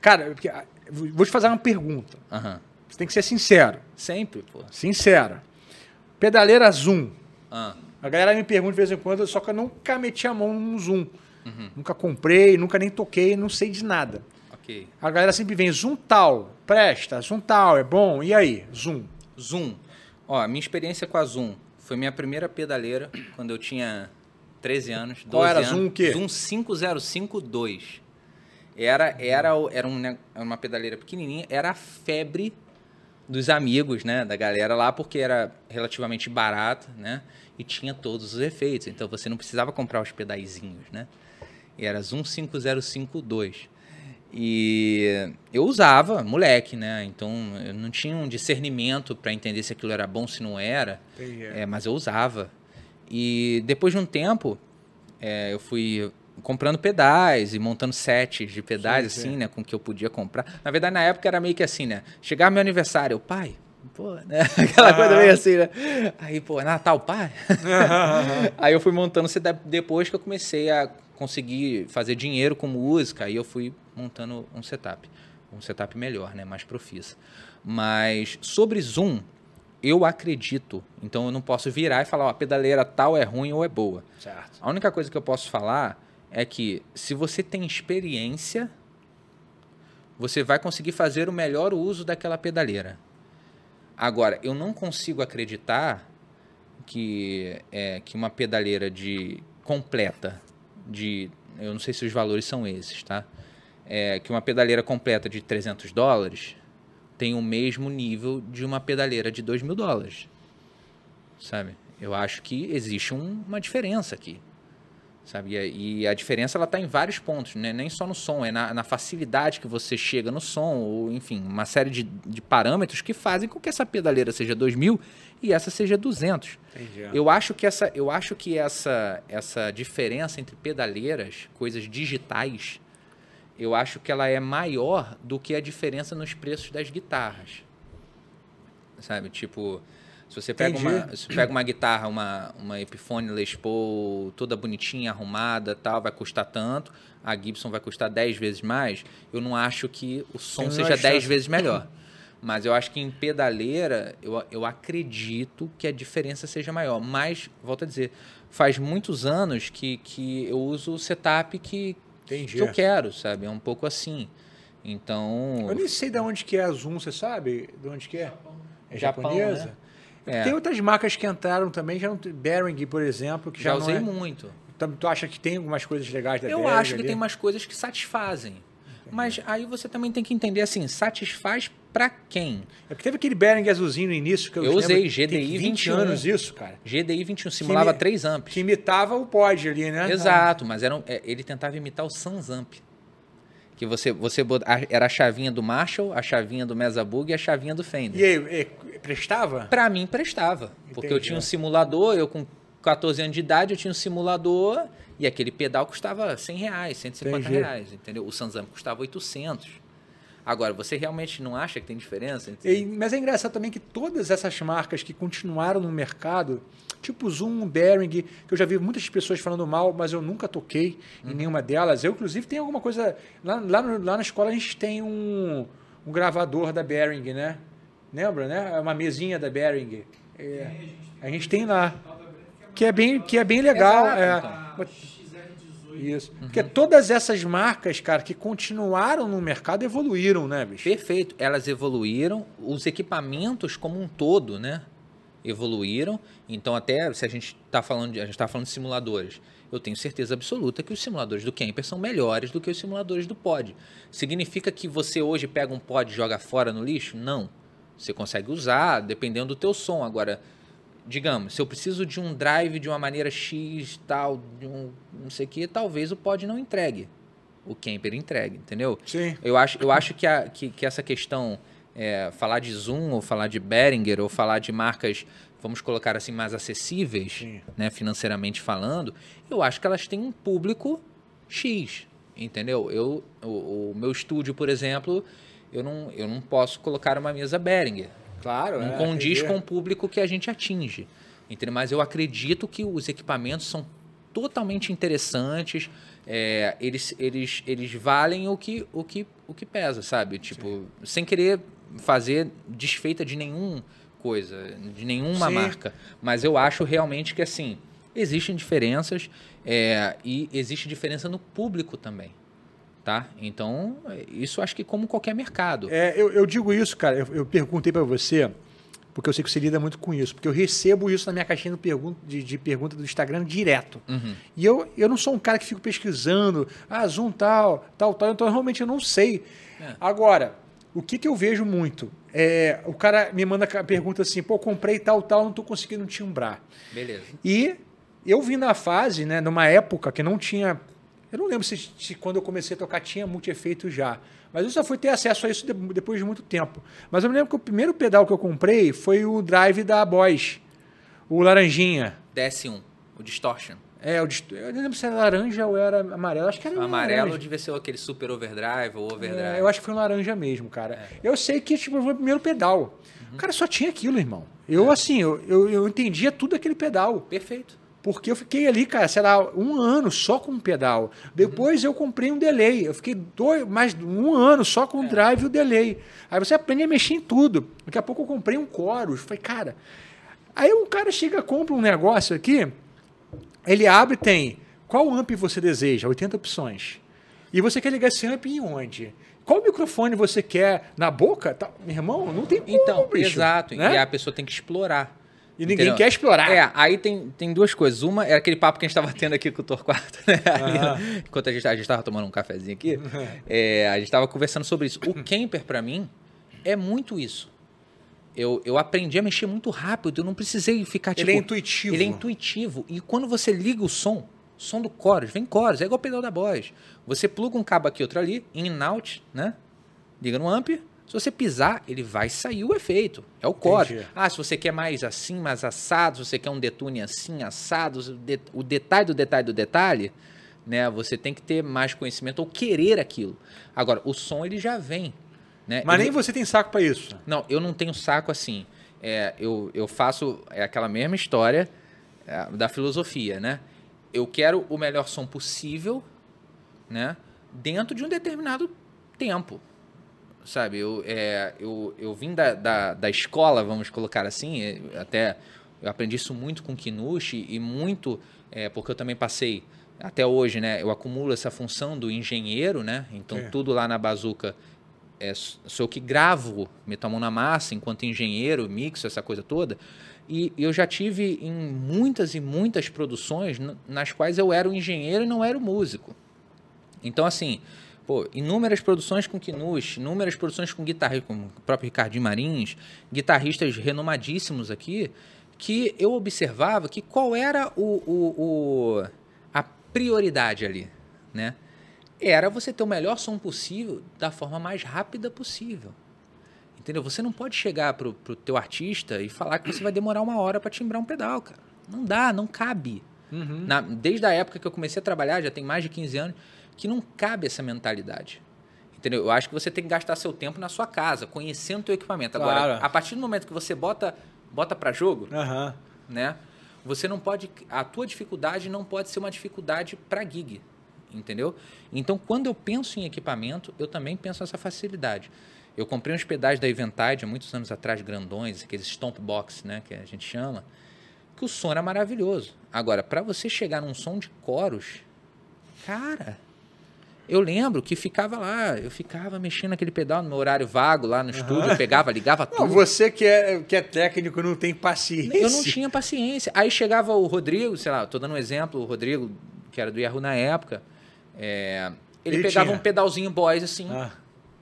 Cara, porque, ah, vou te fazer uma pergunta. Uhum. Você tem que ser sincero. Sempre, pô. Sincera. Pedaleira Zoom. Uhum. A galera me pergunta de vez em quando, só que eu nunca meti a mão num Zoom. Uhum. Nunca comprei, nunca nem toquei, não sei de nada. Ok. A galera sempre vem, Zoom tal, presta, Zoom tal, é bom. E aí, Zoom? Zoom. Ó, minha experiência com a Zoom foi minha primeira pedaleira quando eu tinha 13 anos, 12 Qual era anos. Zoom o quê? Zoom 5052. Era, era, era, um, né, uma pedaleira pequenininha, era a febre dos amigos, né, da galera lá, porque era relativamente barato, né, e tinha todos os efeitos. Então você não precisava comprar os pedaizinhos, né? E era Zoom E eu usava, moleque, né? Então eu não tinha um discernimento para entender se aquilo era bom, se não era. É, mas eu usava. E depois de um tempo, é, eu fui comprando pedais e montando sets de pedais, sim, assim, né? Com o que eu podia comprar. Na verdade, na época era meio que assim, né? Chegar meu aniversário, o pai, pô, né? Aquela ah. coisa meio assim, né? Aí, pô, Natal, pai. aí eu fui montando depois que eu comecei a conseguir fazer dinheiro com música, aí eu fui montando um setup. Um setup melhor, né? Mais profissa. Mas sobre Zoom, eu acredito. Então eu não posso virar e falar, ó, a pedaleira tal é ruim ou é boa. Certo. A única coisa que eu posso falar é que se você tem experiência, você vai conseguir fazer o melhor uso daquela pedaleira. Agora, eu não consigo acreditar que é que uma pedaleira de completa de eu não sei se os valores são esses, tá? É, que uma pedaleira completa de 300 dólares tem o mesmo nível de uma pedaleira de 2 mil dólares, sabe? Eu acho que existe um, uma diferença aqui. Sabe? E a diferença ela está em vários pontos, né? nem só no som, é na, na, facilidade que você chega no som, ou enfim, uma série de, de parâmetros que fazem com que essa pedaleira seja 2000 e essa seja 200. Entendi. Eu acho que essa, eu acho que essa, essa diferença entre pedaleiras, coisas digitais, eu acho que ela é maior do que a diferença nos preços das guitarras. Sabe? Tipo, se você pega, uma, se pega uma guitarra, uma, uma Epiphone Les Paul, toda bonitinha, arrumada, tal, vai custar tanto. A Gibson vai custar 10 vezes mais. Eu não acho que o som seja 10 vezes melhor. Mas eu acho que em pedaleira, eu, eu acredito que a diferença seja maior. Mas, volto a dizer, faz muitos anos que, que eu uso o setup que, que eu é. quero, sabe? É um pouco assim. Então... Eu nem sei de onde que é a Zoom, você sabe? De onde que é? É Japão, né? japonesa? Né? É. Tem outras marcas que entraram também, já não, Bering, por exemplo, que já, já usei é, muito. Tu acha que tem algumas coisas legais da Eu Bering acho que ali? tem umas coisas que satisfazem. Mas aí você também tem que entender assim, satisfaz para quem? É porque teve aquele Bering azulzinho no início que eu, eu usei, GDI 20 21. anos isso, cara. GDI 21 simulava que, 3 amps. Que imitava o pod ali, né? Exato, mas era, é, ele tentava imitar o Sans amp. Que você, você bot... era a chavinha do Marshall, a chavinha do Mesa Bug e a chavinha do Fender. E aí, prestava? Para mim, prestava. Entendi. Porque eu tinha um simulador, eu com 14 anos de idade, eu tinha um simulador e aquele pedal custava 100 reais, 150 Entendi. reais, entendeu? O Sanzam custava 800. Agora, você realmente não acha que tem diferença? Entre... E, mas é engraçado também que todas essas marcas que continuaram no mercado, tipo Zoom, Bering, que eu já vi muitas pessoas falando mal, mas eu nunca toquei hum. em uhum. nenhuma delas. Eu, inclusive, tenho alguma coisa. Lá, lá, lá na escola a gente tem um, um gravador da Bering, né? Lembra, né? É uma mesinha da Bering. É, a gente tem lá. Tá, tá que é bem, que é bem legal. É, tá. Isso. Uhum. Porque todas essas marcas, cara, que continuaram no mercado evoluíram, né, bicho? Perfeito. Elas evoluíram, os equipamentos como um todo, né? Evoluíram. Então, até se a gente está falando de, a gente tá falando de simuladores, eu tenho certeza absoluta que os simuladores do Camper são melhores do que os simuladores do pod. Significa que você hoje pega um pod e joga fora no lixo? Não. Você consegue usar, dependendo do teu som. Agora, digamos, se eu preciso de um drive de uma maneira X, tal, de um não sei o quê talvez o pod não entregue. O camper entregue, entendeu? Sim. Eu acho, eu acho que, a, que, que essa questão, é, falar de Zoom, ou falar de Behringer, ou falar de marcas, vamos colocar assim, mais acessíveis, né, financeiramente falando, eu acho que elas têm um público X, entendeu? Eu, o, o meu estúdio, por exemplo, eu não, eu não posso colocar uma mesa Behringer. Claro, não é, condiz com o público que a gente atinge. Entendeu? Mas eu acredito que os equipamentos são totalmente interessantes. É, eles, eles, eles valem o que, o que, o que pesa, sabe? Tipo, Sim. sem querer fazer desfeita de nenhum coisa, de nenhuma Sim. marca. Mas eu acho realmente que assim existem diferenças é, e existe diferença no público também. Tá? Então, isso acho que como qualquer mercado. É, eu, eu digo isso, cara. Eu, eu perguntei para você, porque eu sei que você lida muito com isso, porque eu recebo isso na minha caixinha de, de pergunta do Instagram direto. Uhum. E eu, eu não sou um cara que fico pesquisando, ah, Zoom tal, tal, tal. Então, realmente, eu não sei. É. Agora, o que, que eu vejo muito? É, o cara me manda a pergunta assim, pô, comprei tal, tal, não estou conseguindo timbrar. Beleza. E eu vim na fase, né, numa época que não tinha eu não lembro se, se quando eu comecei a tocar tinha multi-efeito já. Mas eu só fui ter acesso a isso de, depois de muito tempo. Mas eu me lembro que o primeiro pedal que eu comprei foi o drive da Boys. O laranjinha. DS1, o Distortion. É, o dist... eu não lembro se era laranja ou era amarelo. Acho que era o amarelo. Laranja. devia ser aquele super overdrive ou overdrive. É, eu acho que foi um laranja mesmo, cara. É. Eu sei que tipo, foi o primeiro pedal. Uhum. O cara só tinha aquilo, irmão. Eu, é. assim, eu, eu, eu entendia tudo aquele pedal. Perfeito. Porque eu fiquei ali, cara, lá, um ano só com o pedal. Depois uhum. eu comprei um delay. Eu fiquei dois, mais um ano só com o é. drive e o delay. Aí você aprende a mexer em tudo. Daqui a pouco eu comprei um Chorus. Falei, cara. Aí o cara chega, compra um negócio aqui, ele abre e tem qual amp você deseja, 80 opções. E você quer ligar esse amp em onde? Qual microfone você quer na boca? Tá, meu irmão, não tem como, Então, bicho, exato. Né? E a pessoa tem que explorar. E ninguém entendeu? quer explorar. É, aí tem, tem duas coisas. Uma é aquele papo que a gente estava tendo aqui com o Torquato, né? Ah. enquanto a gente, a gente tomando um cafezinho aqui, é, a gente estava conversando sobre isso. O camper, para mim, é muito isso. Eu, eu aprendi a mexer muito rápido, eu não precisei ficar tipo. Ele é tipo, intuitivo. Ele é intuitivo. E quando você liga o som, som do chorus, vem chorus, é igual o pedal da Boss. Você pluga um cabo aqui, outro ali, in out, né? Liga no amp, se você pisar, ele vai sair o efeito. É o código. Ah, se você quer mais assim, mais assado, se você quer um detune assim, assado, o detalhe do detalhe do detalhe, né? Você tem que ter mais conhecimento ou querer aquilo. Agora, o som ele já vem. Né? Mas ele... nem você tem saco para isso. Não, eu não tenho saco assim. É, eu, eu faço é aquela mesma história é, da filosofia, né? Eu quero o melhor som possível, né? Dentro de um determinado tempo sabe? Eu, é, eu, eu vim da, da, da, escola, vamos colocar assim, é, até eu aprendi isso muito com Kinushi e muito, é, porque eu também passei, até hoje, né? Eu acumulo essa função do engenheiro, né? Então é. tudo lá na Bazuca é, sou eu que gravo, meto a mão na massa enquanto engenheiro, mixo, essa coisa toda. E eu já tive em muitas e muitas produções nas quais eu era o engenheiro e não era o músico. Então, assim, pô, inúmeras produções com Kinush, inúmeras produções com guitarristas, como o próprio Ricardinho Marins, guitarristas renomadíssimos aqui, que eu observava que qual era o, o, o a prioridade ali, né? Era você ter o melhor som possível da forma mais rápida possível. Entendeu? Você não pode chegar pro, pro teu artista e falar que você vai demorar uma hora para timbrar um pedal, cara. Não dá, não cabe. Uhum. Na, desde a época que eu comecei a trabalhar, já tem mais de 15 anos, que não cabe essa mentalidade. Entendeu? Eu acho que você tem que gastar seu tempo na sua casa, conhecendo o teu equipamento. Agora, claro. a partir do momento que você bota bota para jogo, uhum. né? Você não pode a tua dificuldade não pode ser uma dificuldade para gig, entendeu? Então, quando eu penso em equipamento, eu também penso nessa facilidade. Eu comprei uns pedais da Eventide há muitos anos atrás, grandões, aqueles stomp box, né, que a gente chama, que o som era maravilhoso. Agora, para você chegar num som de coros, cara, eu lembro que ficava lá, eu ficava mexendo naquele pedal no meu horário vago lá no estúdio, eu pegava, ligava tudo. Não, você que é, que é técnico não tem paciência. Eu não tinha paciência. Aí chegava o Rodrigo, sei lá, tô dando um exemplo, o Rodrigo, que era do Yahoo na época, é, ele, ele, pegava tinha. um pedalzinho boys assim, ah.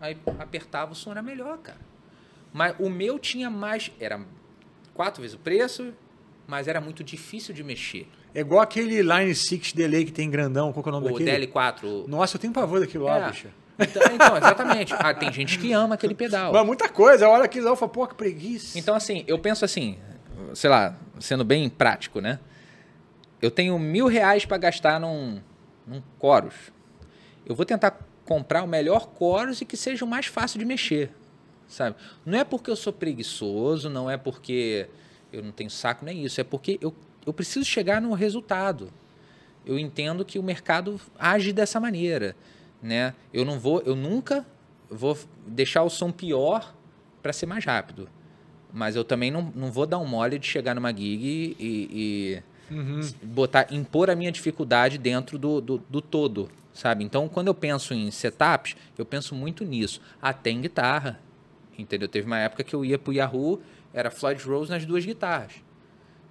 aí apertava o som, era melhor, cara. Mas o meu tinha mais, era quatro vezes o preço, mas era muito difícil de mexer. É igual aquele Line 6 delay que tem grandão, qual que é o nome o daquele? O DL4. Nossa, eu tenho pavor daquilo é. lá, bicha. Então, então, exatamente. Ah, tem gente que ama aquele pedal. Mas muita coisa, a hora que eu falo, pô, que preguiça. Então, assim, eu penso assim, sei lá, sendo bem prático, né? Eu tenho mil reais para gastar num, num Chorus. Eu vou tentar comprar o melhor Chorus e que seja o mais fácil de mexer, sabe? Não é porque eu sou preguiçoso, não é porque eu não tenho saco nem isso. É porque eu, eu preciso chegar no resultado. Eu entendo que o mercado age dessa maneira, né? Eu não vou, eu nunca vou deixar o som pior para ser mais rápido. Mas eu também não, não vou dar um mole de chegar numa gig e, e uhum. botar, impor a minha dificuldade dentro do, do, do todo, sabe? Então, quando eu penso em setups, eu penso muito nisso. Até ah, em guitarra, entendeu? Teve uma época que eu ia pro Yahoo era Floyd Rose nas duas guitarras.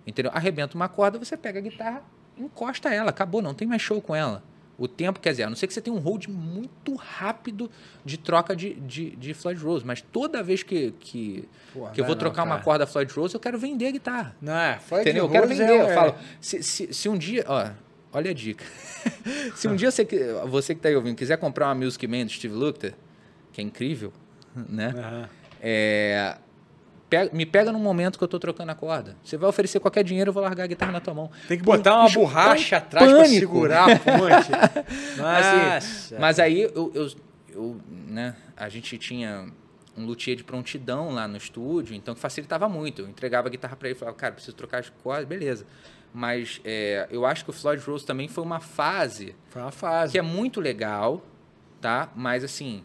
Entendeu? Arrebenta uma corda, você pega a guitarra, encosta ela, acabou, não tem mais show com ela. O tempo, quer dizer, a não ser que você tenha um hold muito rápido de troca de, de, de Floyd Rose, mas toda vez que, que, Porra, que eu vou trocar não, uma corda Floyd Rose, eu quero vender a guitarra. Não é, Floyd Entendeu? Rose eu quero vender. É... Eu falo, se, se, se um dia, ó, olha a dica. se um dia você, você que está aí ouvindo quiser comprar uma Music Man do Steve Lukather, que é incrível, né? Uhum. É, me pega num momento que eu tô trocando a corda. Você vai oferecer qualquer dinheiro, eu vou largar a guitarra na tua mão. Tem que botar uma é borracha atrás para segurar a ponte. mas, assim, mas aí eu, eu, eu, né, a gente tinha um luthier de prontidão lá no estúdio, então facilitava muito. Eu entregava a guitarra para ele e falava, cara, preciso trocar as cordas, beleza. Mas é, eu acho que o Floyd Rose também foi uma fase. Foi uma fase. Que é muito legal, tá? Mas assim,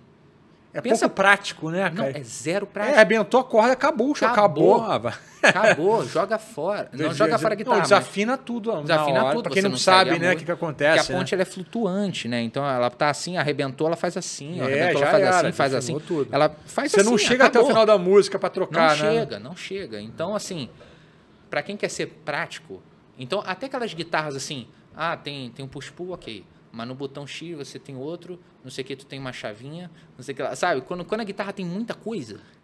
é Pensa pouco... prático, né, cara? Não, é zero é, prático. É, arrebentou a corda, acabou, acabou. Acabou, acabou joga fora. Não joga fora a guitarra. Não, desafina mas... tudo. Desafina hora, tudo. Pra quem não, não sabe, né, o que, que acontece. Porque a né? ponte né? é flutuante, né? Então ela tá assim, arrebentou, ela faz assim. É, arrebentou, ela faz era, assim, faz assim. Tudo. Ela faz Você assim, não chega acabou. até o final da música para trocar, não né? Não chega, não chega. Então, assim, para quem quer ser prático, então até aquelas guitarras assim, ah, tem, tem um push-pull, ok mas no botão X você tem outro, não sei o que, tu tem uma chavinha, não sei o que lá. Sabe, quando, quando a guitarra tem muita coisa,